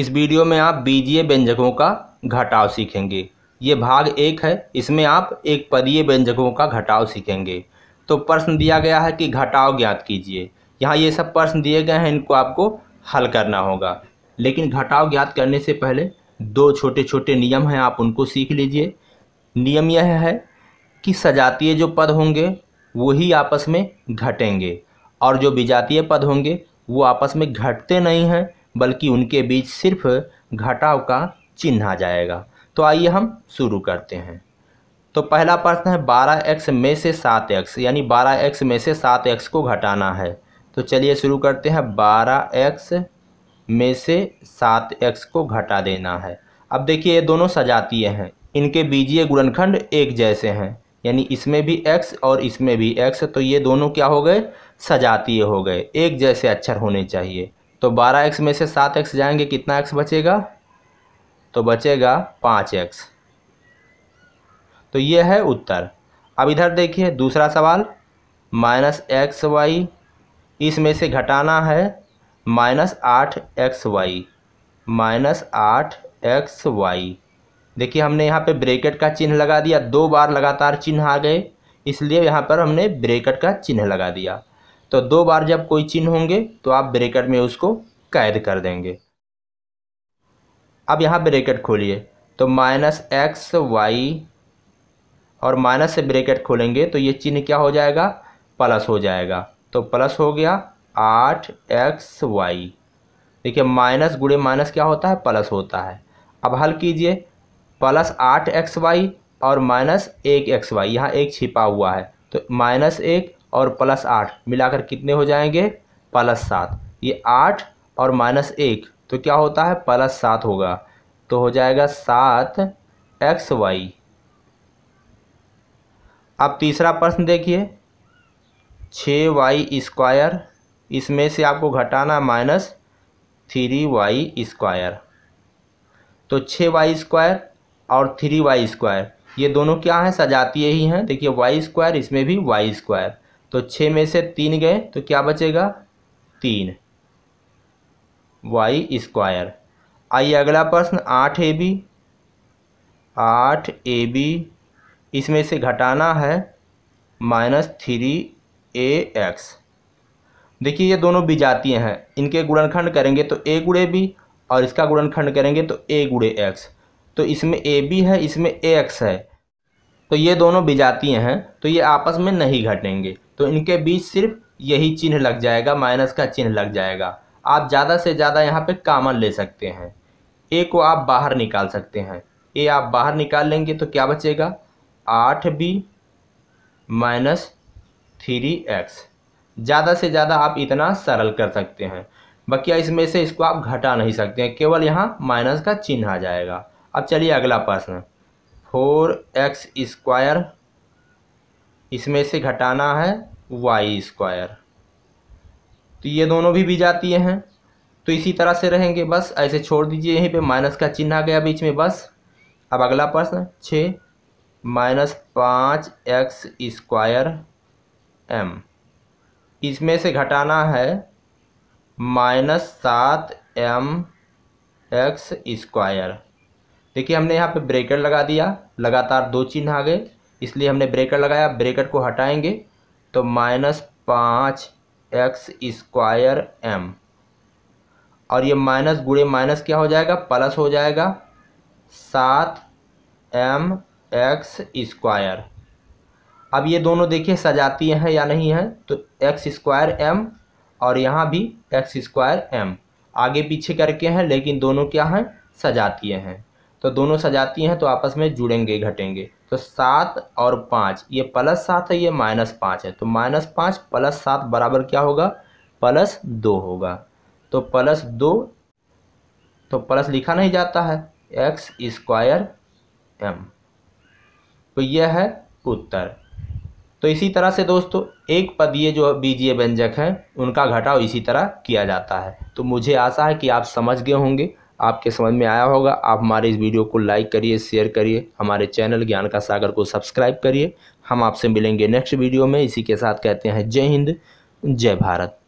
इस वीडियो में आप बीजीय व्यंजकों का घटाव सीखेंगे ये भाग एक है इसमें आप एक पदीय व्यंजकों का घटाव सीखेंगे तो प्रश्न दिया गया है कि घटाव ज्ञात कीजिए यहाँ ये सब प्रश्न दिए गए हैं इनको आपको हल करना होगा लेकिन घटाव ज्ञात करने से पहले दो छोटे छोटे नियम हैं आप उनको सीख लीजिए नियम यह है कि सजातीय जो पद होंगे वही आपस में घटेंगे और जो विजातीय पद होंगे वो आपस में घटते नहीं हैं बल्कि उनके बीच सिर्फ घटाव का चिन्ह आ जाएगा तो आइए हम शुरू करते हैं तो पहला प्रश्न है बारह एक्स में से सात एक्स यानी बारह एक्स में से सात एक्स को घटाना है तो चलिए शुरू करते हैं बारह एक्स में से सात एक्स को घटा देना है अब देखिए ये दोनों सजातीय हैं इनके बीजीय गुणनखंड एक जैसे हैं यानी इसमें भी एक्स और इसमें भी एक्स तो ये दोनों क्या हो गए सजातीय हो गए एक जैसे अक्षर होने चाहिए तो बारह एक्स में से सात एक्स जाएंगे कितना एक्स बचेगा तो बचेगा पाँच एक्स तो ये है उत्तर अब इधर देखिए दूसरा सवाल माइनस एक्स वाई इसमें से घटाना है माइनस आठ एक्स वाई माइनस आठ एक्स वाई देखिए हमने यहाँ पे ब्रेकेट का चिन्ह लगा दिया दो बार लगातार चिन्ह आ गए इसलिए यहाँ पर हमने ब्रेकेट का चिन्ह लगा दिया तो दो बार जब कोई चिन्ह होंगे तो आप ब्रेकेट में उसको कैद कर देंगे अब यहाँ ब्रेकेट खोलिए तो माइनस एक्स वाई और माइनस से ब्रेकेट खोलेंगे तो ये चिन्ह क्या हो जाएगा प्लस हो जाएगा तो प्लस हो गया आठ एक्स वाई देखिए माइनस गुड़े माइनस क्या होता है प्लस होता है अब हल कीजिए प्लस आठ एक्स वाई और माइनस एक एक्स वाई यहाँ एक छिपा हुआ है तो माइनस एक और प्लस आठ मिलाकर कितने हो जाएंगे प्लस सात ये आठ और माइनस एक तो क्या होता है प्लस सात होगा तो हो जाएगा सात एक्स वाई अब तीसरा प्रश्न देखिए छ वाई स्क्वायर इसमें से आपको घटाना माइनस थ्री वाई स्क्वायर तो छ वाई स्क्वायर और थ्री वाई स्क्वायर ये दोनों क्या हैं सजातीय ही हैं देखिए वाई स्क्वायर इसमें भी वाई स्क्वायर तो छः में से तीन गए तो क्या बचेगा तीन वाई स्क्वायर आइए अगला प्रश्न आठ ए बी आठ ए बी इसमें से घटाना है माइनस थ्री ए एक्स देखिए ये दोनों बीजातीय हैं इनके गुणनखंड करेंगे तो ए गुड़े बी और इसका गुणनखंड करेंगे तो ए गुड़े एक्स तो इसमें ए बी है इसमें ए एक्स है तो ये दोनों बीजातीय हैं तो ये आपस में नहीं घटेंगे तो इनके बीच सिर्फ यही चिन्ह लग जाएगा माइनस का चिन्ह लग जाएगा आप ज़्यादा से ज़्यादा यहाँ पे कामन ले सकते हैं ए को आप बाहर निकाल सकते हैं ए आप बाहर निकाल लेंगे तो क्या बचेगा आठ बी माइनस थ्री एक्स ज़्यादा से ज़्यादा आप इतना सरल कर सकते हैं बकिया इसमें से इसको आप घटा नहीं सकते हैं केवल यहाँ माइनस का चिन्ह आ जाएगा अब चलिए अगला प्रश्न फोर एक्स स्क्वायर इसमें से घटाना है वाई स्क्वायर तो ये दोनों भी बीजातीय हैं तो इसी तरह से रहेंगे बस ऐसे छोड़ दीजिए यहीं पे माइनस का चिन्ह आ गया बीच में बस अब अगला प्रश्न छः माइनस पाँच एक्स स्क्वायर एम इसमें से घटाना है माइनस सात एम एक्स स्क्वायर देखिए हमने यहाँ पे ब्रेकेट लगा दिया लगातार दो चिन्ह आ गए इसलिए हमने ब्रेकर लगाया ब्रेकर को हटाएंगे तो माइनस पाँच एक्स स्क्वायर एम और ये माइनस गुड़े माइनस क्या हो जाएगा प्लस हो जाएगा सात एम एक्स स्क्वायर अब ये दोनों देखिए सजाती हैं या नहीं है तो एक्स स्क्वायर एम और यहाँ भी एक्स स्क्वायर एम आगे पीछे करके हैं लेकिन दोनों क्या हैं सजातीय हैं तो दोनों सजाती हैं तो आपस में जुड़ेंगे घटेंगे तो सात और पाँच ये प्लस सात है ये माइनस पाँच है तो माइनस पाँच प्लस सात बराबर क्या होगा प्लस दो होगा तो प्लस दो तो प्लस लिखा नहीं जाता है एक्स स्क्वायर एम तो यह है उत्तर तो इसी तरह से दोस्तों एक पदीय जो बीजीय व्यंजक हैं उनका घटाव इसी तरह किया जाता है तो मुझे आशा है कि आप समझ गए होंगे आपके समझ में आया होगा आप हमारे इस वीडियो को लाइक करिए शेयर करिए हमारे चैनल ज्ञान का सागर को सब्सक्राइब करिए हम आपसे मिलेंगे नेक्स्ट वीडियो में इसी के साथ कहते हैं जय हिंद जय भारत